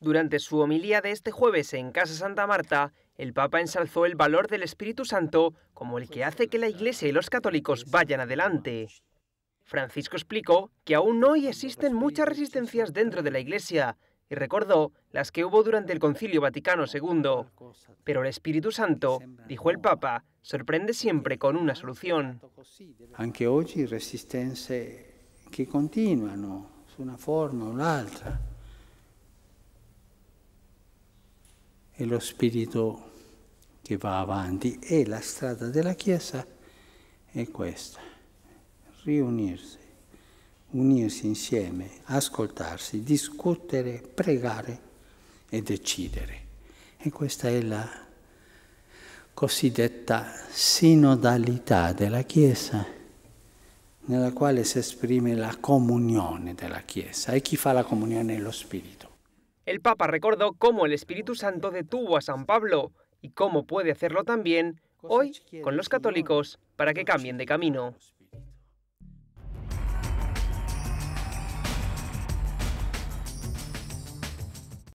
Durante su homilía de este jueves en Casa Santa Marta, el Papa ensalzó el valor del Espíritu Santo como el que hace que la Iglesia y los católicos vayan adelante. Francisco explicó que aún hoy existen muchas resistencias dentro de la Iglesia y recordó las que hubo durante el Concilio Vaticano II. Pero el Espíritu Santo, dijo el Papa, sorprende siempre con una solución. hoy hoy resistencias que continúan, de una forma o otra. è lo spirito che va avanti e la strada della Chiesa è questa, riunirsi, unirsi insieme, ascoltarsi, discutere, pregare e decidere. E questa è la cosiddetta sinodalità della Chiesa, nella quale si esprime la comunione della Chiesa. E chi fa la comunione è lo Spirito. El Papa recordó cómo el Espíritu Santo detuvo a San Pablo y cómo puede hacerlo también hoy con los católicos para que cambien de camino.